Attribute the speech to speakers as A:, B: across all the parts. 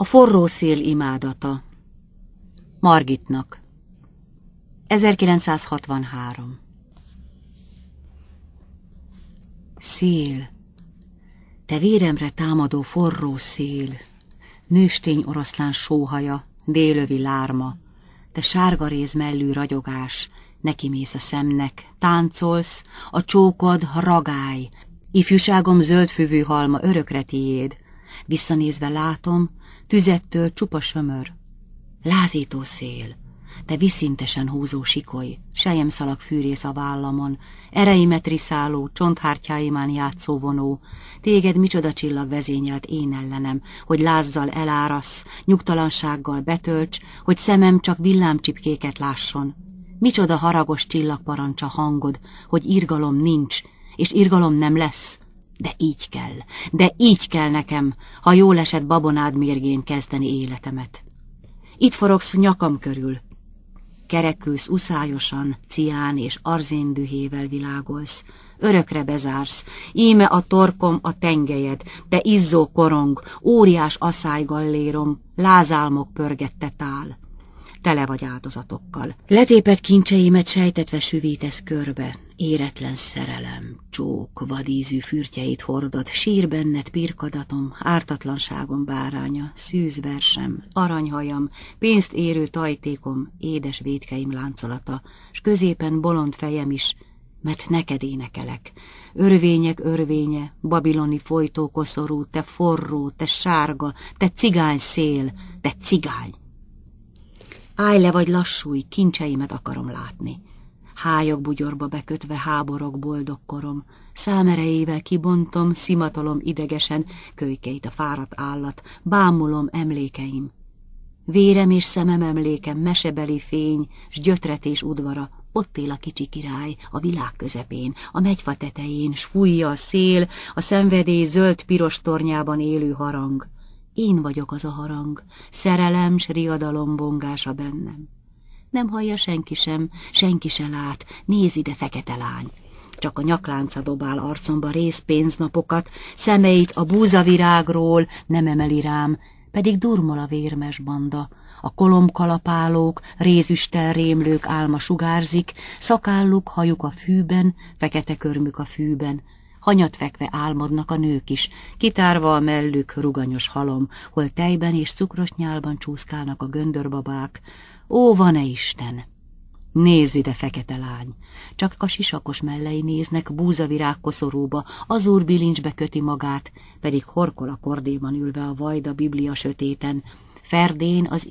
A: A forró szél imádata Margitnak 1963 Szél, te véremre támadó forró szél, nőstény oroszlán sóhaja, délövi lárma, te sárga réz mellű ragyogás, neki mész a szemnek, táncolsz, a csókod ragály, ifjúságom zöldfüvű halma örökre tiéd, Visszanézve látom, tüzettől csupa sömör. Lázító szél, te viszintesen húzó sikoly, szalag fűrész a vállamon, ereimet riszáló, csonthártyáimán játszó vonó, téged micsoda csillag vezényelt én ellenem, hogy lázzal elárasz, nyugtalansággal betölts, hogy szemem csak villámcsipkéket lásson. Micsoda haragos csillagparancsa hangod, hogy irgalom nincs, és irgalom nem lesz, de így kell, de így kell nekem, ha jól esett babonád mérgén kezdeni életemet. Itt forogsz nyakam körül. Kerekülsz uszályosan, cián és arzén dühével világolsz. Örökre bezársz, íme a torkom a tengelyed, de izzó korong, óriás asszálygallérom, lázálmok pörgette tál. Tele vagy áldozatokkal. Letépet kincseimet sejtetve süvítesz körbe, Éretlen szerelem, csók, vadízű fürtjeit hordott, sír benned pirkadatom, ártatlanságom báránya, szűzversem, aranyhajam, pénzt érő tajtékom, édes védkeim láncolata, s középen bolond fejem is, mert neked énekelek. Örvények örvénye, babiloni folytókoszorú, te forró, te sárga, te cigány szél, te cigány! Állj le vagy lassúj, kincseimet akarom látni hályog bugyorba bekötve háborog boldog korom, számerejével kibontom, szimatolom idegesen, kölykeit a fáradt állat, bámulom emlékeim. Vérem és szemem emlékem, mesebeli fény, s gyötretés udvara, ott él a kicsi király, a világ közepén, a megyfa tetején, s fújja a szél, a szenvedély zöld-piros tornyában élő harang. Én vagyok az a harang, szerelem s riadalom bongása bennem. Nem hallja senki sem, senki se lát, néz ide fekete lány. Csak a nyaklánca dobál arcomba részpénznapokat, szemeit a búzavirágról nem emeli rám, pedig durmol a vérmes banda. A kolomkalapálók, rézüsten rémlők álma sugárzik, szakálluk, hajuk a fűben, fekete körmük a fűben. Hanyat fekve álmodnak a nők is, kitárva a mellük ruganyos halom, hol tejben és cukros nyálban csúszkálnak a göndörbabák, Ó, van-e Isten! Nézz ide, fekete lány! Csak a sisakos mellei néznek búzavirág koszorúba, az úr bilincsbe köti magát, pedig horkol a kordéban ülve a vajda biblia sötéten, Ferdén az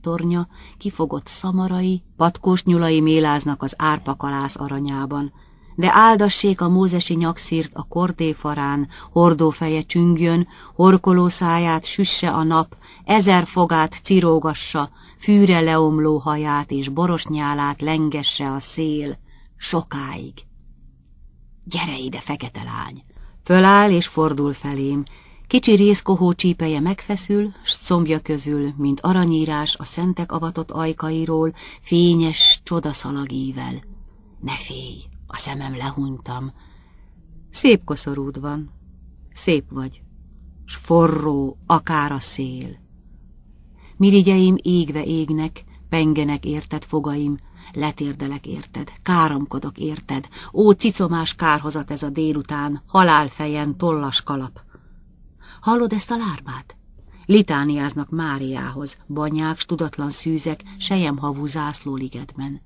A: tornya kifogott szamarai, patkós nyulai méláznak az árpakalász aranyában, de áldassék a mózesi nyakszírt a kordéfarán, hordófeje csüngjön, horkoló száját süsse a nap, ezer fogát cirógassa, fűre leomló haját és borosnyálát lengesse a szél, sokáig. Gyere ide, fekete lány! Föláll és fordul felém, Kicsi részkohó csípeje megfeszül, s combja közül, mint aranyírás a szentek avatott ajkairól, fényes csodaszalagível. Ne félj! A szemem lehunytam. Szép koszorúd van, szép vagy, s forró, akár a szél. Mirigyeim égve égnek, pengenek érted fogaim, letérdelek érted, káromkodok érted, ó, cicomás kárhozat ez a délután, halálfejen tollas kalap. Hallod ezt a lármát? Litániáznak Máriához, banyák, tudatlan szűzek, zászló zászlóligedben.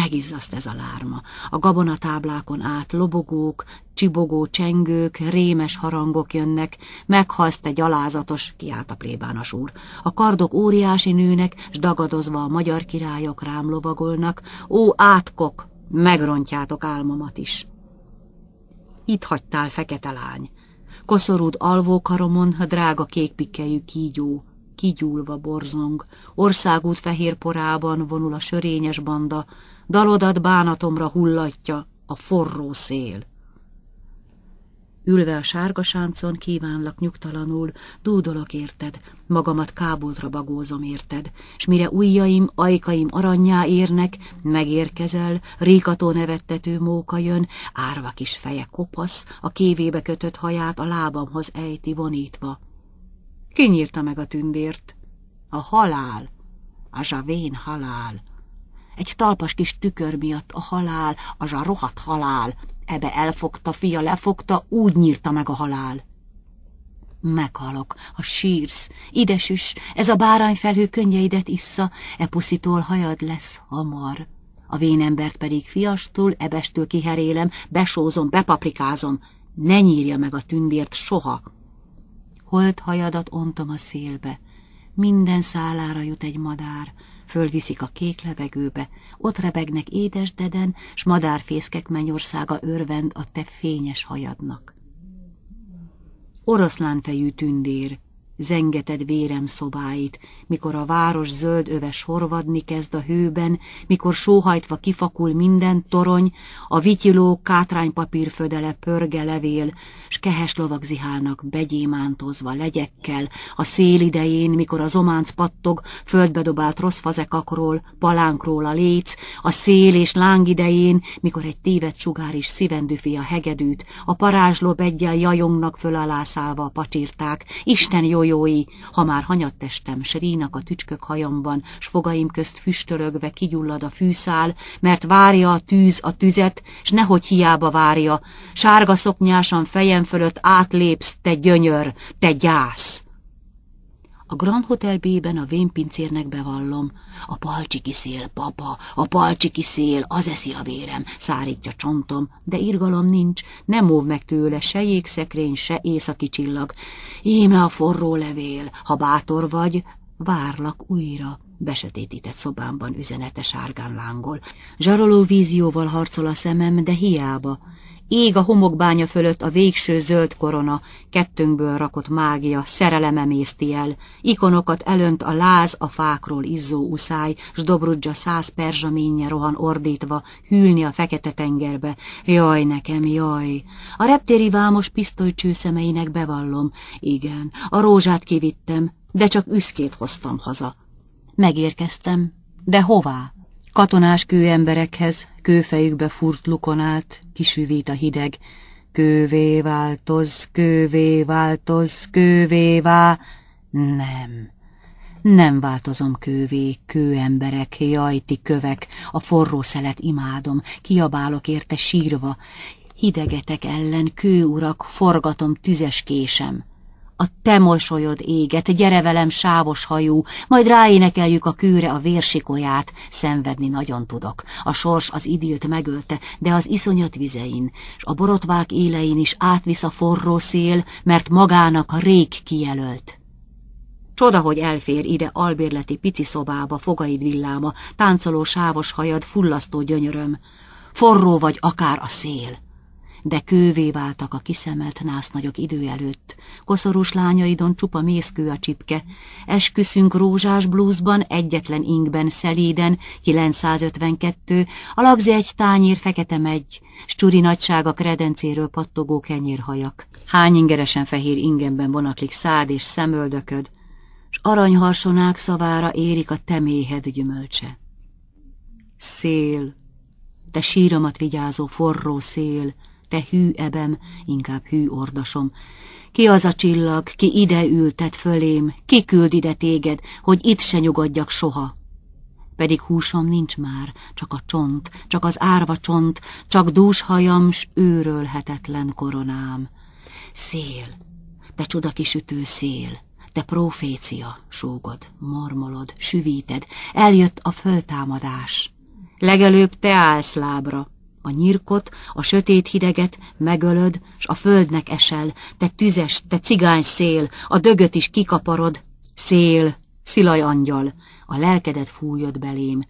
A: Megizzaszt ez a lárma. A gabonatáblákon át lobogók, csibogó csengők, rémes harangok jönnek, meghalsz te gyalázatos, kiállt a plébános úr. A kardok óriási nőnek, s dagadozva a magyar királyok rám lobagolnak. Ó, átkok, megrontjátok álmomat is. Itt hagytál, fekete lány. Koszorúd alvókaromon, a drága kékpikkelyű kígyó, kigyúlva borzong, országút fehér porában vonul a sörényes banda, dalodat bánatomra hullatja a forró szél. Ülve a sárga sáncon kívánlak nyugtalanul, dúdolok érted, magamat kábultra bagózom érted, s mire ujjaim, ajkaim aranyjá érnek, megérkezel, rékató nevettető móka jön, árva kis feje kopasz, a kévébe kötött haját a lábamhoz ejti vonítva. Kinyírta meg a tündért. A halál, a zsavén halál. Egy talpas kis tükör miatt a halál, az a rohadt halál. Ebe elfogta, fia lefogta, úgy nyírta meg a halál. Meghalok, ha sírsz, idesüs, ez a bárányfelhő könnyeidet issza, e puszitól hajad lesz hamar. A vénembert pedig fiastól, ebestől kiherélem, besózom, bepaprikázom. Ne nyírja meg a tündért soha, Holt hajadat ontom a szélbe. Minden szálára jut egy madár, fölviszik a kék levegőbe, ott rebegnek édesdeden, s madárfészkek mennyországa örvend a te fényes hajadnak. Oroszlánfejű tündér, Zengeted vérem szobáit, mikor a város zöld öves horvadni kezd a hőben, mikor sóhajtva kifakul minden torony, a vityiló kátránypapír födele pörge levél, s kehes lovak zihálnak begyémántozva legyekkel, a szél idején, mikor az ománc pattog, földbe dobált rossz fazekakról, palánkról a léc, a szél és láng idején, mikor egy tévet sugár is szivendüfi a hegedűt, a parázsló egyel jajongnak fölalászálva a pacsirták, Isten jó golyói, ha már hanyattestem, s rínak a tücskök hajamban, s fogaim közt füstörögve kigyullad a fűszál, mert várja a tűz a tüzet, s nehogy hiába várja, sárga szoknyásan fejem fölött átlépsz, te gyönyör, te gyász. A Grand Hotel B-ben a vénpincérnek bevallom. A palcsiki szél, papa, a palcsiki szél, az eszi a vérem, szárítja csontom, de irgalom nincs, nem óv meg tőle se jégszekrény, se északi csillag. Íme a forró levél, ha bátor vagy, várlak újra besötétített szobámban üzenete sárgán lángol. Zsaroló vízióval harcol a szemem, de hiába. Ég a homokbánya fölött a végső zöld korona, kettőnkből rakott mágia, szerelem emészti el, ikonokat elönt a láz, a fákról izzó uszály, s Dobrudzsa száz perzsaménye rohan ordítva, hűlni a fekete tengerbe. Jaj nekem, jaj! A reptéri vámos szemeinek bevallom. Igen, a rózsát kivittem, de csak üszkét hoztam haza. Megérkeztem, de hová? Katonás kőemberekhez, kőfejükbe furt lukon állt, kisüvít a hideg, kővé változ, kővé változ, kővé vá... Nem, nem változom kővé, kőemberek, jajti kövek, a forró szelet imádom, kiabálok érte sírva, hidegetek ellen kőurak, forgatom tüzes késem. A te mosolyod éget, gyere velem sávos hajú, majd ráénekeljük a kőre a vérsikolyát, szenvedni nagyon tudok. A sors az idilt megölte, de az iszonyat vizein, s a borotvák élein is átvisz a forró szél, mert magának a rég kijelölt. Csoda, hogy elfér ide albérleti pici szobába, fogaid villáma, táncoló sávos hajad, fullasztó gyönyöröm. Forró vagy akár a szél de kővé váltak a kiszemelt násznagyok idő előtt. Koszorús lányaidon csupa mészkő a csipke. Esküszünk rózsás blúzban, egyetlen ingben, szelíden, 952, a lagzi egy tányér fekete megy, Sturi nagysága kredencéről pattogó kenyérhajak. Hány ingeresen fehér ingemben vonatlik szád és szemöldököd, s aranyharsonák szavára érik a teméhed gyümölcse. Szél, te síramat vigyázó forró szél, te hű ebem, inkább hű ordasom. Ki az a csillag, ki ide ültet fölém, ki küld ide téged, hogy itt se nyugodjak soha? Pedig húsom nincs már, csak a csont, csak az árva csont, csak dúshajam, s őrölhetetlen koronám. Szél, te csuda kisütő szél, te profécia, sógod, mormolod, süvíted, eljött a föltámadás. Legelőbb te állsz lábra, a nyirkot, a sötét hideget, megölöd, s a földnek esel, te tüzes, te cigány szél, a dögöt is kikaparod, szél, szilaj angyal, a lelkedet fújod belém,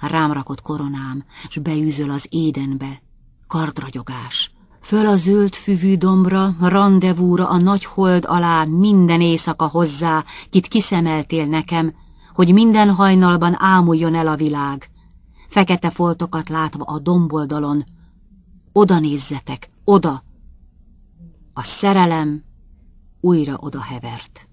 A: rám rakott koronám, s beűzöl az édenbe, kardragyogás. Föl a zöld füvű dombra, rendezvúra a nagy hold alá, minden éjszaka hozzá, kit kiszemeltél nekem, hogy minden hajnalban ámuljon el a világ, fekete foltokat látva a domboldalon. Oda nézzetek, oda! A szerelem újra oda hevert.